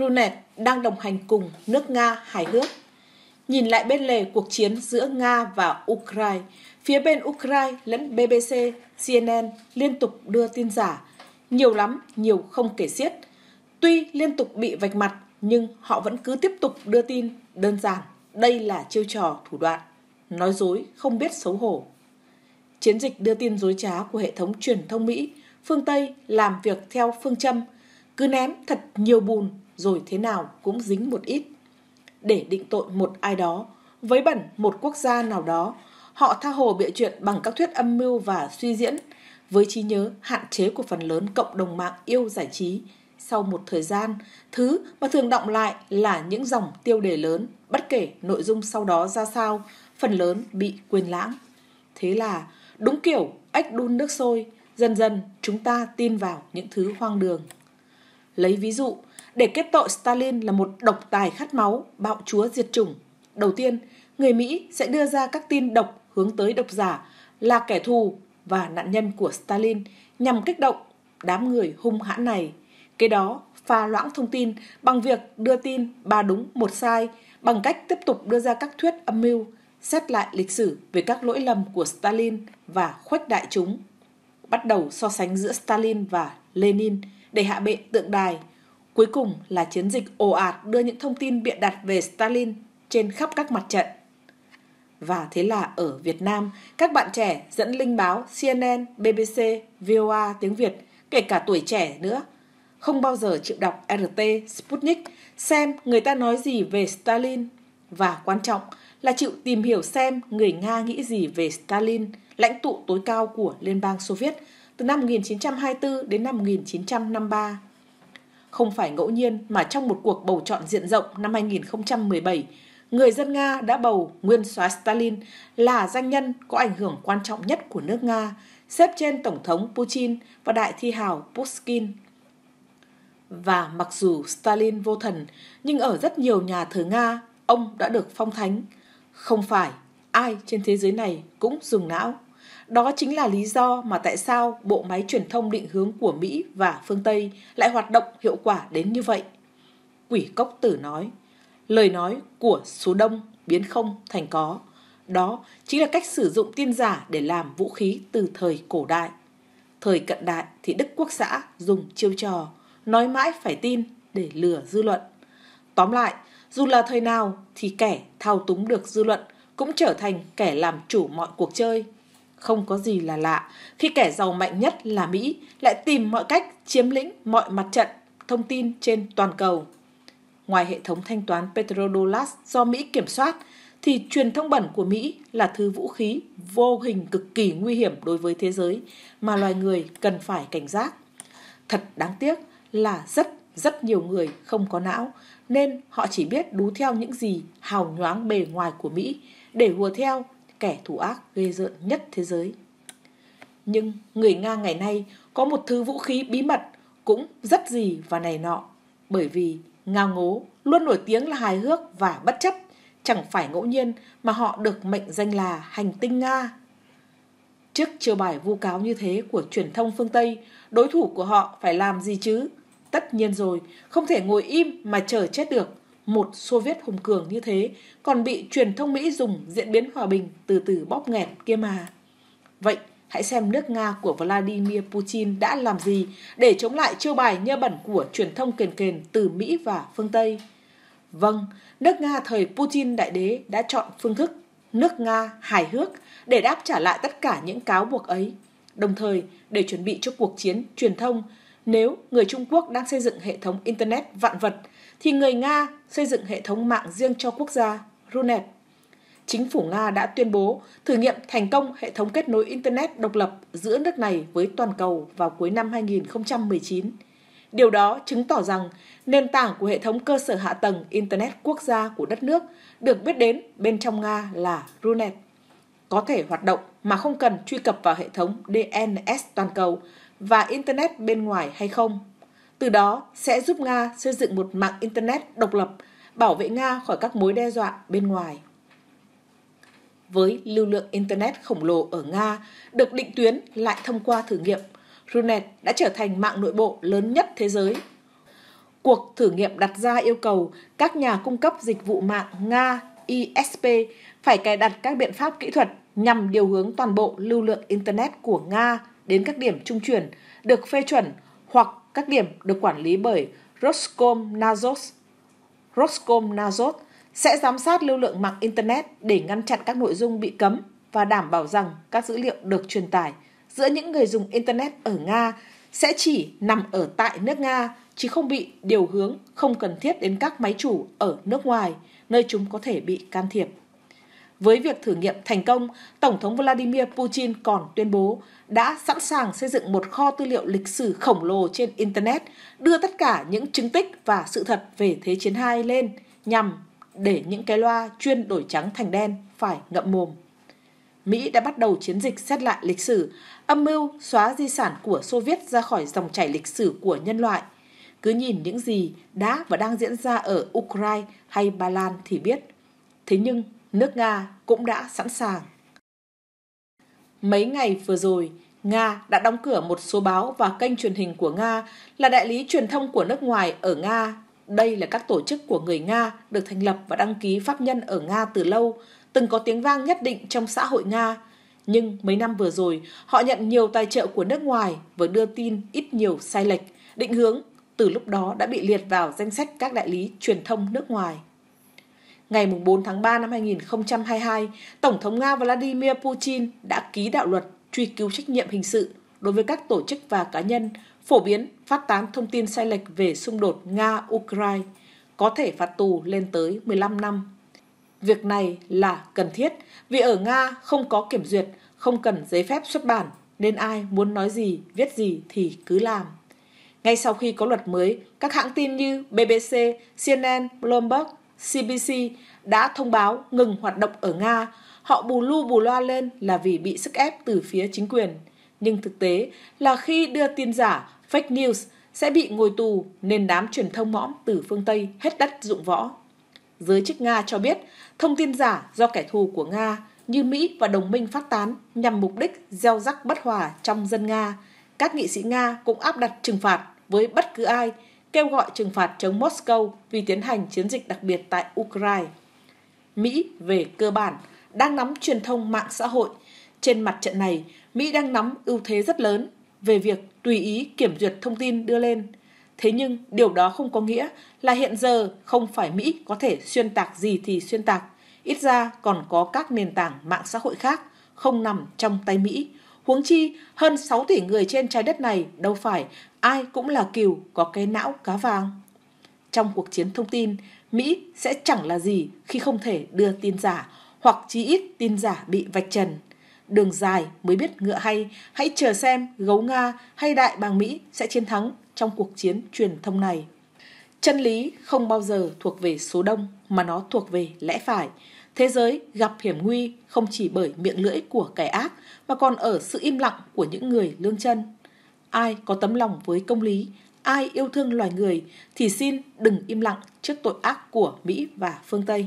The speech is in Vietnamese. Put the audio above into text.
Runet đang đồng hành cùng nước Nga hài hước. Nhìn lại bên lề cuộc chiến giữa Nga và Ukraine, phía bên Ukraine lẫn BBC, CNN liên tục đưa tin giả, nhiều lắm, nhiều không kể xiết. Tuy liên tục bị vạch mặt, nhưng họ vẫn cứ tiếp tục đưa tin đơn giản. Đây là chiêu trò thủ đoạn, nói dối không biết xấu hổ. Chiến dịch đưa tin dối trá của hệ thống truyền thông Mỹ, phương Tây làm việc theo phương châm cứ ném thật nhiều bùn rồi thế nào cũng dính một ít. Để định tội một ai đó, với bẩn một quốc gia nào đó, họ tha hồ bịa chuyện bằng các thuyết âm mưu và suy diễn, với trí nhớ hạn chế của phần lớn cộng đồng mạng yêu giải trí. Sau một thời gian, thứ mà thường động lại là những dòng tiêu đề lớn, bất kể nội dung sau đó ra sao, phần lớn bị quên lãng. Thế là, đúng kiểu ếch đun nước sôi, dần dần chúng ta tin vào những thứ hoang đường. Lấy ví dụ, để kết tội Stalin là một độc tài khát máu, bạo chúa diệt chủng. Đầu tiên, người Mỹ sẽ đưa ra các tin độc hướng tới độc giả là kẻ thù và nạn nhân của Stalin nhằm kích động đám người hung hãn này. Kế đó, pha loãng thông tin bằng việc đưa tin ba đúng một sai, bằng cách tiếp tục đưa ra các thuyết âm mưu, xét lại lịch sử về các lỗi lầm của Stalin và khuếch đại chúng. Bắt đầu so sánh giữa Stalin và Lenin để hạ bệ tượng đài Cuối cùng là chiến dịch ồ ạt đưa những thông tin bịa đặt về Stalin trên khắp các mặt trận. Và thế là ở Việt Nam, các bạn trẻ dẫn linh báo CNN, BBC, VOA tiếng Việt, kể cả tuổi trẻ nữa, không bao giờ chịu đọc RT, Sputnik, xem người ta nói gì về Stalin. Và quan trọng là chịu tìm hiểu xem người Nga nghĩ gì về Stalin, lãnh tụ tối cao của Liên bang Xô Viết từ năm 1924 đến năm 1953. Không phải ngẫu nhiên mà trong một cuộc bầu chọn diện rộng năm 2017, người dân Nga đã bầu nguyên soái Stalin là danh nhân có ảnh hưởng quan trọng nhất của nước Nga, xếp trên Tổng thống Putin và đại thi hào Pushkin. Và mặc dù Stalin vô thần, nhưng ở rất nhiều nhà thờ Nga, ông đã được phong thánh. Không phải ai trên thế giới này cũng dùng não. Đó chính là lý do mà tại sao bộ máy truyền thông định hướng của Mỹ và phương Tây lại hoạt động hiệu quả đến như vậy. Quỷ Cốc Tử nói, lời nói của số đông biến không thành có. Đó chính là cách sử dụng tin giả để làm vũ khí từ thời cổ đại. Thời cận đại thì Đức Quốc xã dùng chiêu trò, nói mãi phải tin để lừa dư luận. Tóm lại, dù là thời nào thì kẻ thao túng được dư luận cũng trở thành kẻ làm chủ mọi cuộc chơi không có gì là lạ khi kẻ giàu mạnh nhất là Mỹ lại tìm mọi cách chiếm lĩnh mọi mặt trận thông tin trên toàn cầu. Ngoài hệ thống thanh toán petrodollar do Mỹ kiểm soát, thì truyền thông bẩn của Mỹ là thứ vũ khí vô hình cực kỳ nguy hiểm đối với thế giới mà loài người cần phải cảnh giác. Thật đáng tiếc là rất rất nhiều người không có não nên họ chỉ biết đú theo những gì hào nhoáng bề ngoài của Mỹ để hùa theo kẻ thủ ác ghê rợn nhất thế giới. Nhưng người Nga ngày nay có một thứ vũ khí bí mật cũng rất gì và này nọ, bởi vì Nga ngố luôn nổi tiếng là hài hước và bất chấp, chẳng phải ngẫu nhiên mà họ được mệnh danh là hành tinh Nga. Trước chiêu bài vu cáo như thế của truyền thông phương Tây, đối thủ của họ phải làm gì chứ? Tất nhiên rồi, không thể ngồi im mà chờ chết được một Xô viết hùng cường như thế còn bị truyền thông Mỹ dùng diễn biến hòa bình từ từ bóp nghẹt kia mà. Vậy, hãy xem nước Nga của Vladimir Putin đã làm gì để chống lại chiêu bài nhơ bẩn của truyền thông kền kền từ Mỹ và phương Tây. Vâng, nước Nga thời Putin đại đế đã chọn phương thức nước Nga hài hước để đáp trả lại tất cả những cáo buộc ấy. Đồng thời, để chuẩn bị cho cuộc chiến truyền thông, nếu người Trung Quốc đang xây dựng hệ thống Internet vạn vật thì người Nga xây dựng hệ thống mạng riêng cho quốc gia Runet. Chính phủ Nga đã tuyên bố thử nghiệm thành công hệ thống kết nối Internet độc lập giữa nước này với toàn cầu vào cuối năm 2019. Điều đó chứng tỏ rằng nền tảng của hệ thống cơ sở hạ tầng Internet quốc gia của đất nước được biết đến bên trong Nga là Runet. Có thể hoạt động mà không cần truy cập vào hệ thống DNS toàn cầu và Internet bên ngoài hay không từ đó sẽ giúp Nga xây dựng một mạng Internet độc lập, bảo vệ Nga khỏi các mối đe dọa bên ngoài. Với lưu lượng Internet khổng lồ ở Nga được định tuyến lại thông qua thử nghiệm, Runet đã trở thành mạng nội bộ lớn nhất thế giới. Cuộc thử nghiệm đặt ra yêu cầu các nhà cung cấp dịch vụ mạng Nga ISP phải cài đặt các biện pháp kỹ thuật nhằm điều hướng toàn bộ lưu lượng Internet của Nga đến các điểm trung chuyển được phê chuẩn hoặc các điểm được quản lý bởi Roskomnadzor. Roskomnadzor sẽ giám sát lưu lượng mạng Internet để ngăn chặn các nội dung bị cấm và đảm bảo rằng các dữ liệu được truyền tải giữa những người dùng Internet ở Nga sẽ chỉ nằm ở tại nước Nga chứ không bị điều hướng không cần thiết đến các máy chủ ở nước ngoài, nơi chúng có thể bị can thiệp. Với việc thử nghiệm thành công, Tổng thống Vladimir Putin còn tuyên bố đã sẵn sàng xây dựng một kho tư liệu lịch sử khổng lồ trên Internet, đưa tất cả những chứng tích và sự thật về Thế chiến II lên nhằm để những cái loa chuyên đổi trắng thành đen phải ngậm mồm. Mỹ đã bắt đầu chiến dịch xét lại lịch sử, âm mưu xóa di sản của Xô Viết ra khỏi dòng chảy lịch sử của nhân loại. Cứ nhìn những gì đã và đang diễn ra ở Ukraine hay Ba Lan thì biết. Thế nhưng nước Nga cũng đã sẵn sàng. Mấy ngày vừa rồi, Nga đã đóng cửa một số báo và kênh truyền hình của Nga là đại lý truyền thông của nước ngoài ở Nga. Đây là các tổ chức của người Nga được thành lập và đăng ký pháp nhân ở Nga từ lâu, từng có tiếng vang nhất định trong xã hội Nga. Nhưng mấy năm vừa rồi, họ nhận nhiều tài trợ của nước ngoài và đưa tin ít nhiều sai lệch, định hướng từ lúc đó đã bị liệt vào danh sách các đại lý truyền thông nước ngoài. Ngày 4 tháng 3 năm 2022, Tổng thống Nga Vladimir Putin đã ký đạo luật truy cứu trách nhiệm hình sự đối với các tổ chức và cá nhân phổ biến phát tán thông tin sai lệch về xung đột Nga-Ukraine, có thể phạt tù lên tới 15 năm. Việc này là cần thiết vì ở Nga không có kiểm duyệt, không cần giấy phép xuất bản nên ai muốn nói gì, viết gì thì cứ làm. Ngay sau khi có luật mới, các hãng tin như BBC, CNN, Bloomberg CBC đã thông báo ngừng hoạt động ở Nga. Họ bù lu bù loa lên là vì bị sức ép từ phía chính quyền. Nhưng thực tế là khi đưa tin giả, fake news sẽ bị ngồi tù nên đám truyền thông mõm từ phương Tây hết đất dụng võ. Giới chức Nga cho biết thông tin giả do kẻ thù của Nga như Mỹ và đồng minh phát tán nhằm mục đích gieo rắc bất hòa trong dân Nga. Các nghị sĩ Nga cũng áp đặt trừng phạt với bất cứ ai kêu gọi trừng phạt chống Moscow vì tiến hành chiến dịch đặc biệt tại Ukraine. Mỹ về cơ bản đang nắm truyền thông mạng xã hội. Trên mặt trận này, Mỹ đang nắm ưu thế rất lớn về việc tùy ý kiểm duyệt thông tin đưa lên. Thế nhưng điều đó không có nghĩa là hiện giờ không phải Mỹ có thể xuyên tạc gì thì xuyên tạc. Ít ra còn có các nền tảng mạng xã hội khác không nằm trong tay Mỹ Huống chi, hơn 6 tỷ người trên trái đất này đâu phải ai cũng là cừu có cái não cá vàng. Trong cuộc chiến thông tin, Mỹ sẽ chẳng là gì khi không thể đưa tin giả hoặc chí ít tin giả bị vạch trần. Đường dài mới biết ngựa hay, hãy chờ xem gấu Nga hay đại bàng Mỹ sẽ chiến thắng trong cuộc chiến truyền thông này. Chân lý không bao giờ thuộc về số đông mà nó thuộc về lẽ phải. Thế giới gặp hiểm nguy không chỉ bởi miệng lưỡi của kẻ ác mà còn ở sự im lặng của những người lương chân. Ai có tấm lòng với công lý, ai yêu thương loài người thì xin đừng im lặng trước tội ác của Mỹ và phương Tây.